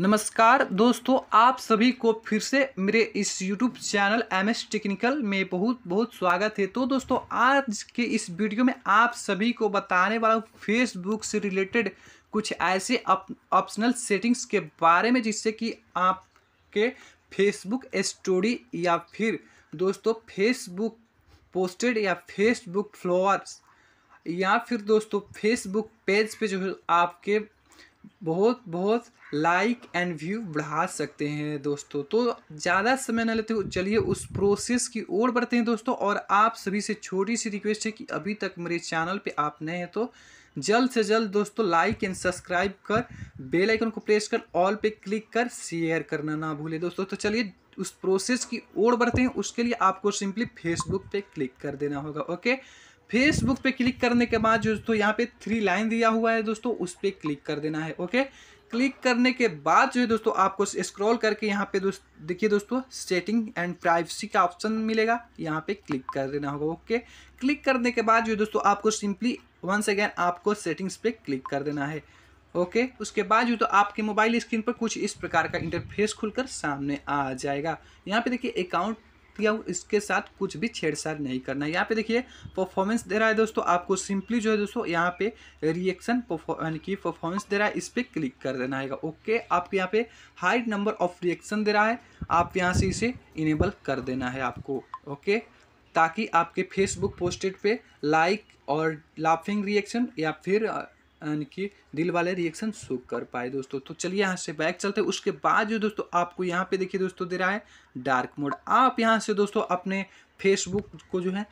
नमस्कार दोस्तों आप सभी को फिर से मेरे इस YouTube channel M S technical में बहुत बहुत स्वागत है तो दोस्तों आज के इस वीडियो में आप सभी को बताने वाला हूँ फेसबुक से रिलेटेड कुछ ऐसे ऑप्शनल सेटिंग्स के बारे में जिससे कि आपके फेसबुक स्टोरी या फिर दोस्तों फेसबुक पोस्टेड या फेसबुक फ्लोअर्स या फिर दोस्तों फेसबुक पेज पे जो है आपके बहुत बहुत लाइक एंड व्यू बढ़ा सकते हैं दोस्तों तो ज़्यादा समय न लेते हुए चलिए उस प्रोसेस की ओर बढ़ते हैं दोस्तों और आप सभी से छोटी सी रिक्वेस्ट है कि अभी तक मेरे चैनल पे आप नए हैं तो जल्द से जल्द दोस्तों लाइक एंड सब्सक्राइब कर बेल आइकन को प्रेस कर ऑल पे क्लिक कर शेयर करना ना भूलें दोस्तों तो चलिए उस प्रोसेस की ओर बढ़ते हैं उसके लिए आपको सिंपली फेसबुक पे क्लिक कर देना होगा ओके फेसबुक पे क्लिक करने के बाद जो दोस्तों यहाँ पे थ्री लाइन दिया हुआ है दोस्तों उस पर क्लिक कर देना है ओके क्लिक करने के बाद जो है दोस्तों आपको स्क्रॉल करके यहाँ पे दोस्त देखिए दोस्तों सेटिंग एंड प्राइवेसी का ऑप्शन मिलेगा यहाँ पे क्लिक कर देना होगा ओके क्लिक करने के बाद जो है दोस्तों आपको सिंपली वंस अगेन आपको सेटिंग्स पे क्लिक कर देना है ओके उसके बाद जो तो आपके मोबाइल स्क्रीन पर कुछ इस प्रकार का इंटरफेस खुलकर सामने आ जाएगा यहाँ पे देखिए अकाउंट या इसके साथ कुछ भी छेड़छाड़ नहीं करना यहाँ पे देखिए परफॉर्मेंस दे रहा है दोस्तों आपको सिंपली जो है दोस्तों यहाँ पे रिएक्शन यानी कि परफॉर्मेंस दे रहा है इस पर क्लिक कर देना है ओके आप यहाँ पे हाई नंबर ऑफ रिएक्शन दे रहा है आप यहाँ से इसे इनेबल कर देना है आपको ओके ताकि आपके फेसबुक पोस्टेड पे लाइक और लाफिंग रिएक्शन या फिर यानी कि दिल वाले रिएक्शन शो कर पाए दोस्तों तो चलिए यहाँ से बैक चलते हैं उसके बाद जो दोस्तों आपको यहाँ पे देखिए दोस्तों दे रहा है डार्क मोड आप यहाँ से दोस्तों अपने फेसबुक को जो है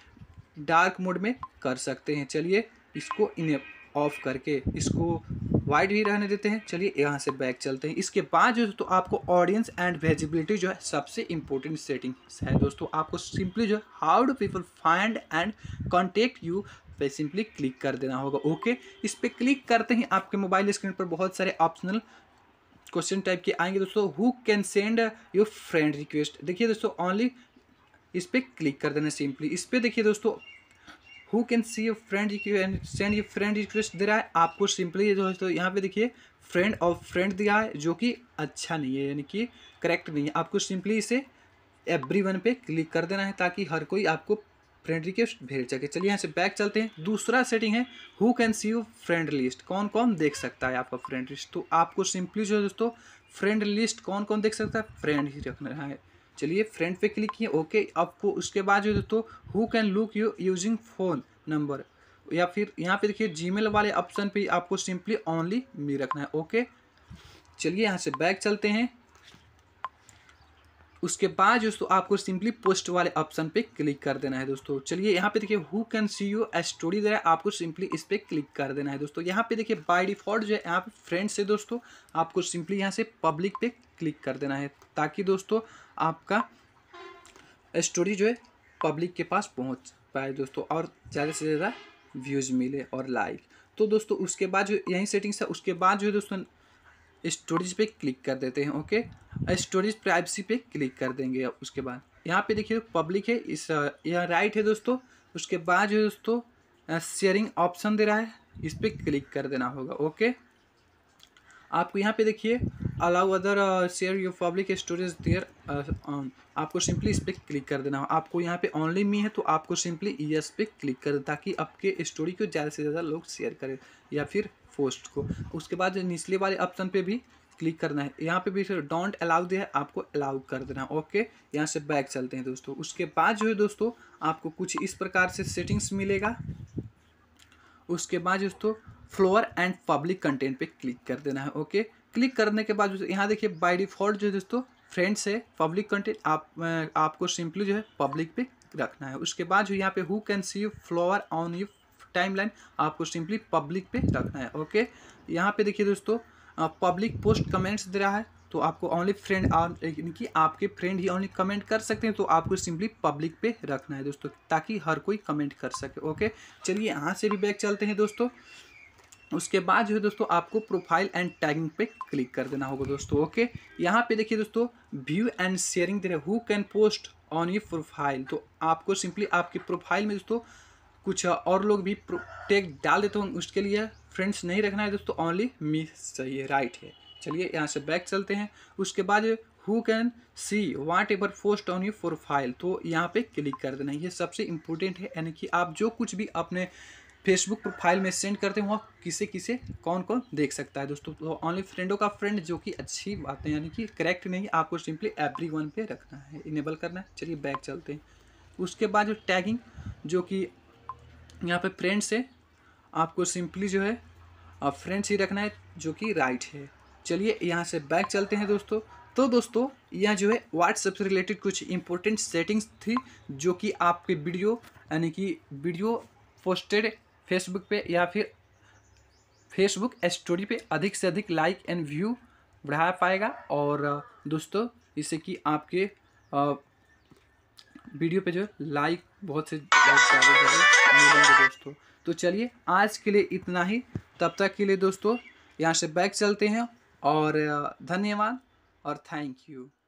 डार्क मोड में कर सकते हैं चलिए इसको इन्हें ऑफ करके इसको वाइट भी रहने देते हैं चलिए यहाँ से बैक चलते हैं इसके बाद जो दोस्तों आपको ऑडियंस एंड वेजिबिलिटी जो है सबसे इम्पोर्टेंट सेटिंग है दोस्तों आपको सिंपली जो है how do people find and contact you पे सिंपली क्लिक कर देना होगा ओके इस पर क्लिक करते ही आपके मोबाइल स्क्रीन पर बहुत सारे ऑप्शनल क्वेश्चन टाइप के आएंगे दोस्तों who can send your friend request देखिए दोस्तों ओनली इस पर क्लिक कर देना सिंपली इस पर देखिए दोस्तों who can see your friend send your friend request दे रहा है आपको सिंपली ये दोस्तों यहाँ पे देखिए फ्रेंड और फ्रेंड दिया है जो कि अच्छा नहीं है यानी कि करेक्ट नहीं है आपको सिंपली इसे एवरी वन पे क्लिक कर देना है ताकि हर कोई आपको फ्रेंड रिक्वेस्ट भेज जाके चलिए यहाँ से बैक चलते हैं दूसरा सेटिंग है who can see you friend list कौन कौन देख सकता है आपका फ्रेंड लिस्ट तो आपको सिंपली जो है दोस्तों फ्रेंड लिस्ट कौन कौन देख सकता है फ्रेंड ही रखना है चलिए फ्रेंड पे क्लिक किए ओके आपको उसके बाद जो दोस्तों who can look you using phone number या फिर यहाँ पे देखिए जीमेल वाले ऑप्शन पे आपको सिंपली ओनली मी रखना है ओके चलिए यहाँ से बैक चलते हैं उसके बाद दोस्तों आपको सिंपली पोस्ट वाले ऑप्शन पे क्लिक कर देना है दोस्तों चलिए यहाँ पे देखिए who can see you a story दे है आपको सिंपली इस पर क्लिक कर देना है दोस्तों यहाँ पे देखिए बाय डिफॉल्ट जो है यहाँ पे फ्रेंड्स है दोस्तों आपको सिंपली यहाँ से पब्लिक पे क्लिक कर देना है ताकि दोस्तों आपका स्टोरी जो है पब्लिक के पास पहुँच पाए दोस्तों और ज़्यादा से ज़्यादा व्यूज़ मिले और लाइक तो दोस्तों उसके बाद जो यही सेटिंग्स है उसके बाद जो है दोस्तों स्टोरीज पे क्लिक कर देते हैं ओके स्टोरेज प्राइवेसी पे क्लिक कर देंगे उसके बाद यहाँ पे देखिए पब्लिक है इस यहाँ राइट है दोस्तों उसके बाद जो दोस्तों शेयरिंग ऑप्शन दे रहा है इस पर क्लिक कर देना होगा ओके आपको यहाँ पे देखिए allow other share your public storage there आपको सिंपली इस पर क्लिक कर देना हो आपको यहाँ पे ऑनली मी है तो आपको सिंपली यस पे क्लिक कर ताकि आपके स्टोरी को ज़्यादा से ज़्यादा लोग शेयर करें या फिर पोस्ट को उसके बाद निचले वाले ऑप्शन पे भी क्लिक करना है यहाँ पे भी डोंट अलाउ दिया है आपको अलाउ कर देना है ओके यहाँ से बैक चलते हैं दोस्तों उसके बाद जो है दोस्तों आपको कुछ इस प्रकार से सेटिंग्स मिलेगा उसके बाद दोस्तों फ्लोअर एंड पब्लिक कंटेंट पे क्लिक कर देना है ओके क्लिक करने के बाद यहाँ देखिए बाई डिफ़ॉल्ट जो दोस्तों फ्रेंड्स है पब्लिक कंटेंट आप आपको सिंपली जो है पब्लिक पे रखना है उसके बाद जो यहाँ पे who can see you follower on you timeline आपको सिंपली पब्लिक पे रखना है ओके यहाँ पे देखिए दोस्तों पब्लिक पोस्ट कमेंट्स दे रहा है तो आपको ओनली फ्रेंड यानी कि आपके फ्रेंड ही ओनली कमेंट कर सकते हैं तो आपको सिंपली पब्लिक पे रखना है दोस्तों ताकि हर कोई कमेंट कर सके ओके चलिए यहाँ से भी बैक चलते हैं दोस्तों उसके बाद जो है दोस्तों आपको प्रोफाइल एंड टैगिंग पे क्लिक कर देना होगा दोस्तों ओके यहाँ पे देखिए दोस्तों व्यू एंड शेयरिंग दे रहे who can post on you profile तो आपको सिंपली आपके प्रोफाइल में दोस्तों कुछ और लोग भी टैग डाल देते होंगे उसके लिए फ्रेंड्स नहीं रखना है दोस्तों ओनली मी चाहिए राइट है चलिए यहाँ से बैक चलते हैं उसके बाद who can see whatever post on you file तो यहाँ पे क्लिक कर देना ये सबसे इम्पोर्टेंट है यानी कि आप जो कुछ भी अपने फेसबुक प्रोफाइल में सेंड करते हैं वह किसे किसे कौन कौन देख सकता है दोस्तों तो ऑनली फ्रेंडों का फ्रेंड जो कि अच्छी बात है यानी कि करेक्ट नहीं आपको सिंपली एवरी वन पे रखना है इनेबल करना है चलिए बैक चलते हैं उसके बाद जो टैगिंग जो कि यहाँ पे फ्रेंड्स से आपको सिंपली जो है आप फ्रेंड्स ही रखना है जो कि राइट है चलिए यहाँ से बैक चलते हैं दोस्तों तो दोस्तों यहाँ जो है व्हाट्सएप से रिलेटेड कुछ इंपॉर्टेंट सेटिंग्स थी जो कि आपके वीडियो यानी कि वीडियो पोस्टेड फेसबुक पे या फिर फेसबुक स्टोरी पे अधिक से अधिक लाइक एंड व्यू बढ़ा पाएगा और दोस्तों इससे कि आपके वीडियो पे जो है लाइक बहुत से ज़्यादा ज़्यादा मिलेंगे दोस्तों तो चलिए आज के लिए इतना ही तब तक के लिए दोस्तों यहाँ से बैक चलते हैं और धन्यवाद और थैंक यू